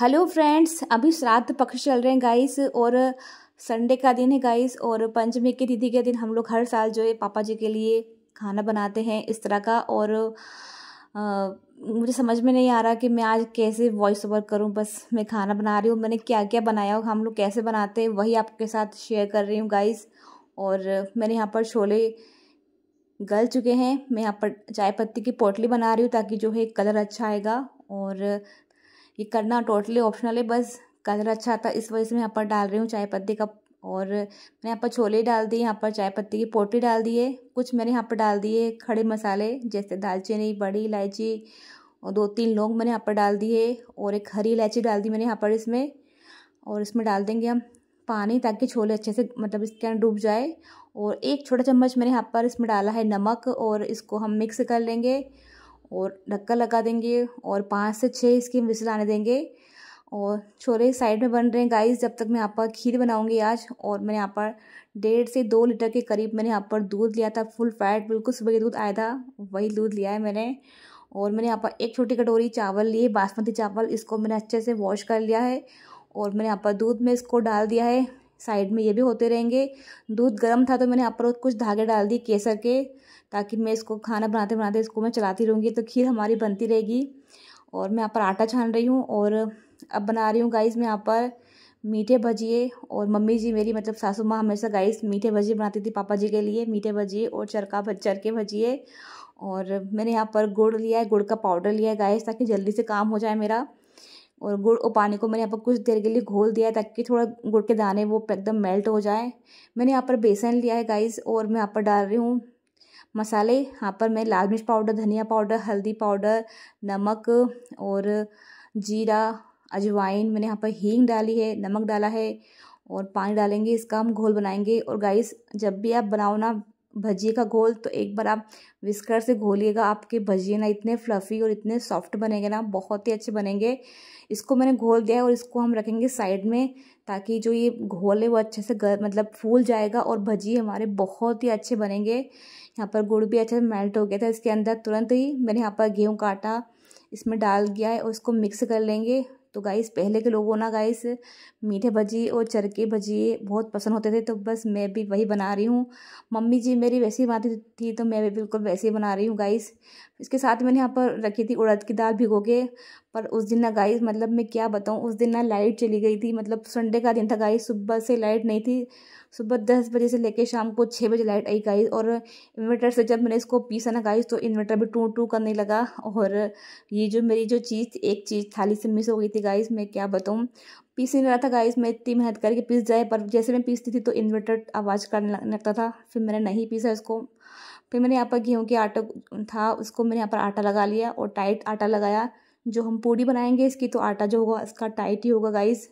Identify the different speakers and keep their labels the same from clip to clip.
Speaker 1: hello friends अभी श्राद्ध पक्ष चल रहे हैं गाइस और संडे का दिन है गाइस और पंचमी की तिथि के दिन हम लोग हर साल जो है पापा जी के लिए खाना बनाते हैं इस तरह का और आ, मुझे समझ में नहीं आ रहा कि मैं आज कैसे वॉइस ओवर करूं बस मैं खाना बना रही हूँ मैंने क्या क्या बनाया हम लोग कैसे बनाते हैं वही आपके साथ शेयर कर रही हूँ गाइस और मैंने यहाँ पर छोले गल चुके हैं मैं यहाँ पर चाय पत्ती की पोटली बना रही हूँ ताकि जो है कलर अच्छा आएगा और ये करना टोटली ऑप्शनल है बस कलर अच्छा आता इस वजह से मैं यहाँ पर डाल रही हूँ चाय पत्ती का और मैंने यहाँ पर छोले डाल दिए यहाँ पर चाय पत्ती की पोटी डाल दिए कुछ मैंने यहाँ पर डाल दिए खड़े मसाले जैसे दालचीनी बड़ी इलायची और दो तीन लौंग मैंने यहाँ पर डाल दिए और एक हरी इलायची डाल दी मैंने यहाँ पर इसमें और इसमें डाल देंगे हम पानी ताकि छोले अच्छे से मतलब इसके अंदर डूब जाए और एक छोटा चम्मच मैंने यहाँ पर इसमें डाला है नमक और इसको हम मिक्स कर लेंगे और ढक्का लगा देंगे और पाँच से छः इसकी विसल आने देंगे और छोले साइड में बन रहे हैं गाइस जब तक मैं यहाँ पर खीर बनाऊंगी आज और मैंने यहाँ पर डेढ़ से दो लीटर के करीब मैंने यहाँ पर दूध लिया था फुल फैट बिल्कुल सुबह के दूध आया था वही दूध लिया है मैंने और मैंने यहाँ पर एक छोटी कटोरी चावल लिए बासमती चावल इसको मैंने अच्छे से वॉश कर लिया है और मैंने यहाँ पर दूध में इसको डाल दिया है साइड में ये भी होते रहेंगे दूध गर्म था तो मैंने ऊपर कुछ धागे डाल दिए केसर के ताकि मैं इसको खाना बनाते बनाते इसको मैं चलाती रहूँगी तो खीर हमारी बनती रहेगी और मैं यहाँ पर आटा छान रही हूँ और अब बना रही हूँ गाइस मैं यहाँ पर मीठे भजिए और मम्मी जी मेरी मतलब सासू माँ हमेशा गाइस मीठे भजिए बनाती थी पापा जी के लिए मीठे भजिए और चरका चरके भजिए और मैंने यहाँ पर गुड़ लिया है गुड़ का पाउडर लिया है गाइस ताकि जल्दी से काम हो जाए मेरा और गुड़ और पानी को मैंने यहाँ पर कुछ देर के लिए घोल दिया है ताकि थोड़ा गुड़ के दाने वो एकदम मेल्ट हो जाए मैंने यहाँ पर बेसन लिया है गाइस और मैं यहाँ पर डाल रही हूँ मसाले यहाँ पर मैं लाल मिर्च पाउडर धनिया पाउडर हल्दी पाउडर नमक और जीरा अजवाइन मैंने यहाँ पर हींग डाली है नमक डाला है और पानी डालेंगे इसका हम घोल बनाएंगे और गाइस जब भी आप बनाओ ना भजिए का घोल तो एक बार आप विस्कर से घोलिएगा आपके भजिए ना इतने फ्लफ़ी और इतने सॉफ्ट बनेंगे ना बहुत ही अच्छे बनेंगे इसको मैंने घोल दिया है और इसको हम रखेंगे साइड में ताकि जो ये घोल है वो अच्छे से गर, मतलब फूल जाएगा और भजिए हमारे बहुत ही अच्छे बनेंगे यहाँ पर गुड़ भी अच्छे से मेल्ट हो गया था इसके अंदर तुरंत ही मैंने यहाँ पर गेहूँ काटा इसमें डाल दिया है और इसको मिक्स कर लेंगे तो गाइस पहले के लोगों ना गाइस मीठे भजिए और चरके भजिए बहुत पसंद होते थे तो बस मैं भी वही बना रही हूँ मम्मी जी मेरी वैसे ही बनाती थी तो मैं भी बिल्कुल वैसे ही बना रही हूँ गाइस इसके साथ मैंने यहाँ पर रखी थी उड़द की दाल भिगो के पर उस दिन ना गाइस मतलब मैं क्या बताऊँ उस दिन ना लाइट चली गई थी मतलब संडे का दिन था गाइस सुबह से लाइट नहीं थी सुबह दस बजे से लेके शाम को छः बजे लाइट आई गाइस और इन्वर्टर से जब मैंने इसको पीसा ना गाइस तो इन्वर्टर भी टू टू करने लगा और ये जो मेरी जो चीज़ एक चीज़ थाली से मिस हो गई थी गाइस मैं क्या बताऊँ पीस नहीं रहा था गाइस मैं इतनी मेहनत करके पीस जाए पर जैसे मैं पीसती थी तो इन्वर्टर आवाज़ करने लगता था फिर मैंने नहीं पीसा इसको फिर मैंने यहाँ पर गेहूँ के आटा था उसको मैंने यहाँ पर आटा लगा लिया और टाइट आटा लगाया जो हम पूड़ी बनाएंगे इसकी तो आटा जो होगा इसका टाइट ही होगा गाइस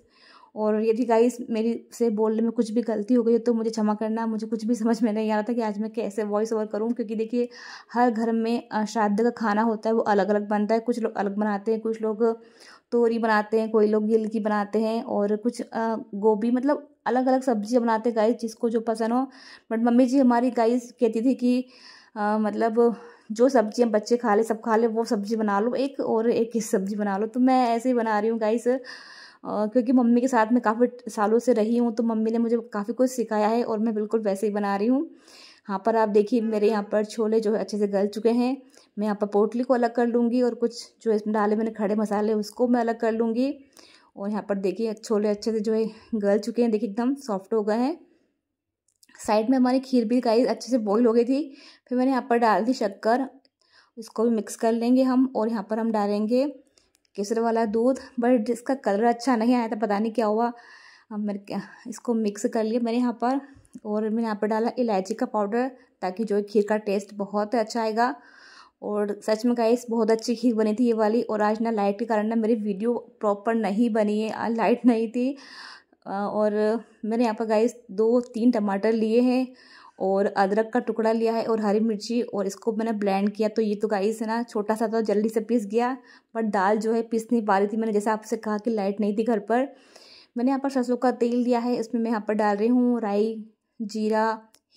Speaker 1: और यदि गाइस मेरी से बोलने में कुछ भी गलती हो गई तो मुझे क्षमा करना मुझे कुछ भी समझ में नहीं आ रहा था कि आज मैं कैसे वॉइस ओवर करूं क्योंकि देखिए हर घर में श्राद्ध का खाना होता है वो अलग अलग बनता है कुछ लोग अलग बनाते हैं कुछ लोग तोरी बनाते हैं कोई लोग गिल की बनाते हैं और कुछ गोभी मतलब अलग अलग सब्जियाँ बनाते हैं गाइस जिसको जो पसंद हो बट मम्मी जी हमारी गाइस कहती थी कि आ, मतलब जो सब्ज़ी हम बच्चे खा ले सब खा ले वो सब्जी बना लो एक और एक ही सब्जी बना लो तो मैं ऐसे ही बना रही हूँ गाइस क्योंकि मम्मी के साथ मैं काफ़ी सालों से रही हूँ तो मम्मी ने मुझे काफ़ी कुछ सिखाया है और मैं बिल्कुल वैसे ही बना रही हूँ यहाँ पर आप देखिए मेरे यहाँ पर छोले जो है अच्छे से गल चुके हैं मैं यहाँ पर पोटली को अलग कर लूँगी और कुछ जो इसमें डाले मैंने खड़े मसाले उसको मैं अलग कर लूँगी और यहाँ पर देखिए छोले अच्छे से जो है गल चुके हैं देखिए एकदम सॉफ्ट हो गए हैं साइड में हमारी खीर भी गाइस अच्छे से बॉईल हो गई थी फिर मैंने यहाँ पर डाल दी शक्कर उसको भी मिक्स कर लेंगे हम और यहाँ पर हम डालेंगे केसर वाला दूध बट इसका कलर अच्छा नहीं आया था पता नहीं क्या हुआ मेरे इसको मिक्स कर लिया मैंने यहाँ पर और मैंने यहाँ पर डाला इलायची का पाउडर ताकि जो खीर का टेस्ट बहुत अच्छा आएगा और सच में गाइस बहुत अच्छी खीर बनी थी ये वाली और आज ना लाइट के कारण ना मेरी वीडियो प्रॉपर नहीं बनी है लाइट नहीं थी और मैंने यहाँ पर गाइस दो तीन टमाटर लिए हैं और अदरक का टुकड़ा लिया है और हरी मिर्ची और इसको मैंने ब्लेंड किया तो ये तो गाइस है ना छोटा सा तो जल्दी से पीस गया बट दाल जो है पीस नहीं पा रही थी मैंने जैसे आपसे कहा कि लाइट नहीं थी घर पर मैंने यहाँ पर सरसों का तेल लिया है इसमें मैं यहाँ पर डाल रही हूँ राई जीरा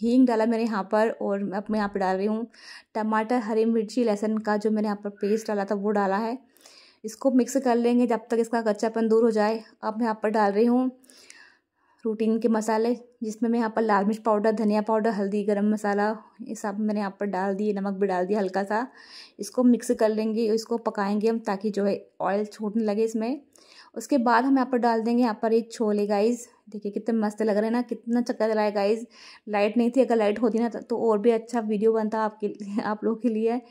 Speaker 1: हींग डाला मैंने यहाँ पर और अब मैं यहाँ पर डाल रही हूँ टमाटर हरी मिर्ची लहसुन का जो मैंने यहाँ पर पेस्ट डाला था वो डाला है इसको मिक्स कर लेंगे जब तक इसका कच्चापन दूर हो जाए अब मैं यहाँ पर डाल रही हूँ रूटीन के मसाले जिसमें मैं यहाँ पर लाल मिर्च पाउडर धनिया पाउडर हल्दी गरम मसाला ये सब मैंने यहाँ पर डाल दिए नमक भी डाल दिया हल्का सा इसको मिक्स कर लेंगे इसको पकाएंगे हम ताकि जो है ऑयल छूटने लगे इसमें उसके बाद हम यहाँ पर डाल देंगे यहाँ पर ये छोले गाइस देखिए कितने मस्त लग रहे हैं ना कितना चक्कर चला है गाइज लाइट नहीं थी अगर लाइट होती ना तो, तो और भी अच्छा वीडियो बनता आपके आप लोगों के लिए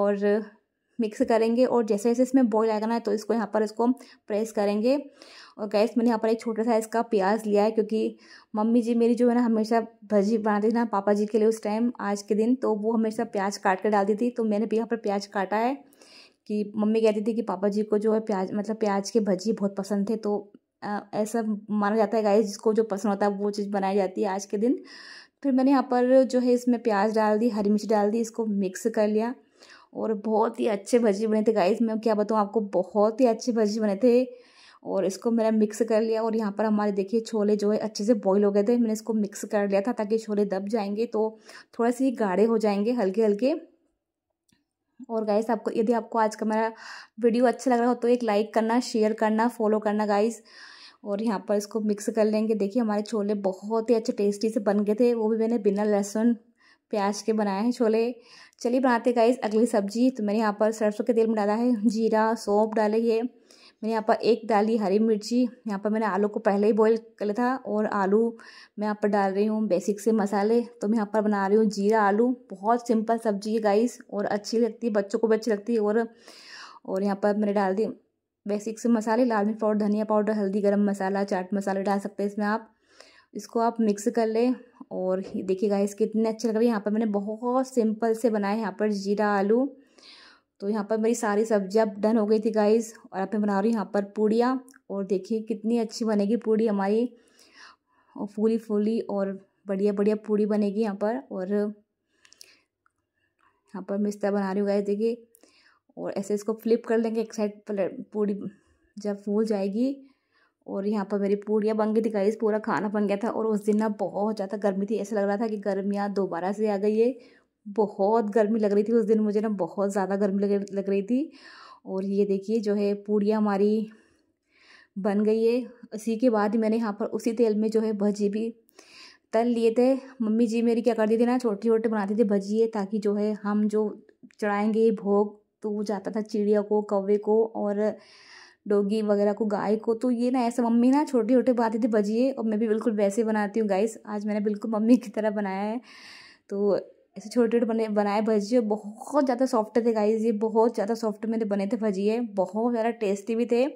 Speaker 1: और मिक्स करेंगे और जैसे जैसे इसमें बॉईल आएगा ना तो इसको यहाँ पर इसको प्रेस करेंगे और गैस मैंने यहाँ पर एक छोटा सा इसका प्याज लिया है क्योंकि मम्मी जी मेरी जो है ना हमेशा भजी बनाती थी ना पापा जी के लिए उस टाइम आज के दिन तो वो हमेशा प्याज काट कर डालती थी तो मैंने भी यहाँ पर प्याज काटा है कि मम्मी कहती थी कि पापा जी को जो है प्याज मतलब प्याज के भजी बहुत पसंद थे तो ऐसा माना जाता है गैस जिसको जो पसंद होता है वो चीज़ बनाई जाती है आज के दिन फिर मैंने यहाँ पर जो है इसमें प्याज डाल दी हरी मिर्च डाल दी इसको मिक्स कर लिया और बहुत ही अच्छे भजी बने थे गाइस मैं क्या बताऊँ आपको बहुत ही अच्छे भजी बने थे और इसको मैंने मिक्स कर लिया और यहाँ पर हमारे देखिए छोले जो है अच्छे से बॉईल हो गए थे मैंने इसको मिक्स कर लिया था ताकि छोले दब जाएंगे तो थोड़े से गाढ़े हो जाएंगे हल्के हल्के और गाइस आपको यदि आपको आज का मेरा वीडियो अच्छा लग रहा हो तो एक लाइक करना शेयर करना फॉलो करना गाइस और यहाँ पर इसको मिक्स कर लेंगे देखिए हमारे छोले बहुत ही अच्छे टेस्टी से बन गए थे वो भी मैंने बिना लहसुन प्याज के बनाए हैं छोले चलिए बनाते गाइस अगली सब्जी तो मैंने यहाँ पर सरसों के तेल में डाला है जीरा सौंप डाले है मैंने यहाँ पर एक डाली हरी मिर्ची यहाँ पर मैंने आलू को पहले ही बॉईल कर लिया था और आलू मैं यहाँ पर डाल रही हूँ बेसिक से मसाले तो मैं यहाँ पर बना रही हूँ जीरा आलू बहुत सिंपल सब्जी है गाइस और अच्छी लगती है बच्चों को भी अच्छी लगती है और और यहाँ पर मैंने डाल दी बेसिक से मसाले लाल मिर्च पाउडर धनिया पाउडर हल्दी गर्म मसाला चाट मसाला डाल सकते हैं इसमें आप इसको आप मिक्स कर लें और देखिए गाइस कितने अच्छे लग रहे हैं यहाँ पर मैंने बहुत सिंपल से बनाए यहाँ पर जीरा आलू तो यहाँ पर मेरी सारी सब्जियाँ डन हो गई थी गाइस और अब मैं बना रही हूँ यहाँ पर पूड़ियाँ और देखिए कितनी अच्छी बनेगी पूड़ी हमारी और फूली फूली और बढ़िया बढ़िया पूड़ी बनेगी यहाँ पर और यहाँ पर मैं इस तरह बना रही हूँ गाइस देखिए और ऐसे इसको फ्लिप कर लेंगे एक साइड पूड़ी जब फूल जाएगी और यहाँ पर मेरी पूड़ियाँ बन गई थी गाइस पूरा खाना बन गया था और उस दिन ना बहुत ज़्यादा गर्मी थी ऐसा लग रहा था कि गर्मियाँ दोबारा से आ गई है बहुत गर्मी लग रही थी उस दिन मुझे ना बहुत ज़्यादा गर्मी लग लग रही थी और ये देखिए जो है पूड़ियाँ हमारी बन गई है इसी के बाद मैंने यहाँ पर उसी तेल में जो है भजी भी तल लिए थे मम्मी जी मेरी क्या करती थी ना छोटे छोटे बनाती थी भजिए ताकि जो है हम जो चढ़ाएंगे भोग तो वो जाता था चिड़िया को कौवे को और डोगी वगैरह को गाय को तो ये ना ऐसे मम्मी ना छोटे छोटे बनाती थी भजिए और मैं भी बिल्कुल वैसे बनाती हूँ गाइस आज मैंने बिल्कुल मम्मी की तरह बनाया है तो ऐसे छोटे छोटे बने बनाए भजिए बहुत ज़्यादा सॉफ्ट थे गाइस ये बहुत ज़्यादा सॉफ्ट मेरे बने थे भजिए बहुत ज़्यादा टेस्टी भी थे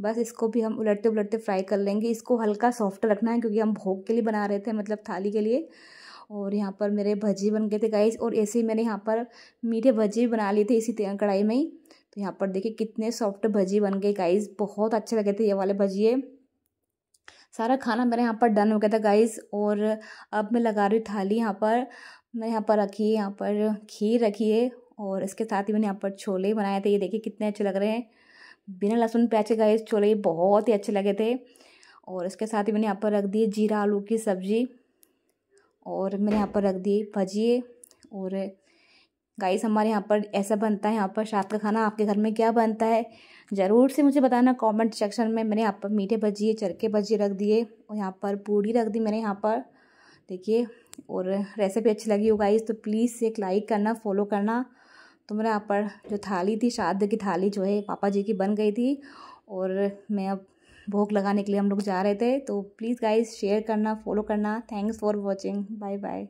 Speaker 1: बस इसको भी हम उलटते उलटते फ्राई कर लेंगे इसको हल्का सॉफ्ट रखना है क्योंकि हम भोग के लिए बना रहे थे मतलब थाली के लिए और यहाँ पर मेरे भजी बन गए थे गाइस और ऐसे ही मैंने यहाँ पर मीठे भजी भी बना लिए थे इसी कढ़ाई में ही यहाँ पर देखिए कितने सॉफ्ट भजी बन गए गाइस बहुत अच्छे लगे थे ये वाले भजिए सारा खाना मेरे यहाँ पर डन हो गया था गाइस और अब मैं लगा रही थाली यहाँ पर मैं यहाँ पर रखी है यहाँ पर खीर रखी है और इसके साथ ही मैंने यहाँ पर छोले बनाए थे ये देखिए कितने अच्छे लग रहे हैं बिना लहसुन प्याज के गाइस छोले बहुत ही अच्छे लगे थे और इसके साथ ही मैंने यहाँ पर रख दिए जीरा आलू की सब्ज़ी और मैंने यहाँ पर रख दिए भजिए और गाइस हमारे यहाँ पर ऐसा बनता है यहाँ पर रात का खाना आपके घर में क्या बनता है ज़रूर से मुझे बताना कमेंट सेक्शन में मैंने यहाँ पर मीठे भजिए चरके भजिए रख दिए और यहाँ पर पूड़ी रख दी मैंने यहाँ पर देखिए और रेसिपी अच्छी लगी हो गाइस तो प्लीज़ एक लाइक करना फॉलो करना तो मेरे यहाँ पर जो थाली थी श्राद्ध की थाली जो है पापा जी की बन गई थी और मैं अब भोग लगाने के लिए हम लोग जा रहे थे तो प्लीज़ गाइज शेयर करना फॉलो करना thanks for watching bye bye